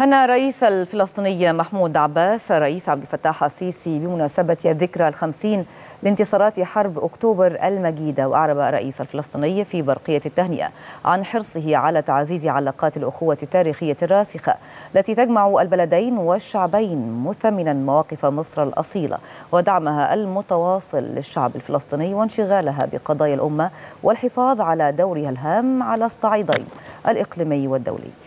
هنا الرئيس الفلسطيني محمود عباس الرئيس عبد الفتاح السيسي بمناسبة ذكرى الخمسين لانتصارات حرب أكتوبر المجيدة وأعرب الرئيس الفلسطيني في برقية التهنئة عن حرصه على تعزيز علاقات الأخوة التاريخية الراسخة التي تجمع البلدين والشعبين مثمنا مواقف مصر الأصيلة ودعمها المتواصل للشعب الفلسطيني وانشغالها بقضايا الأمة والحفاظ على دورها الهام على الصعيدين الإقليمي والدولي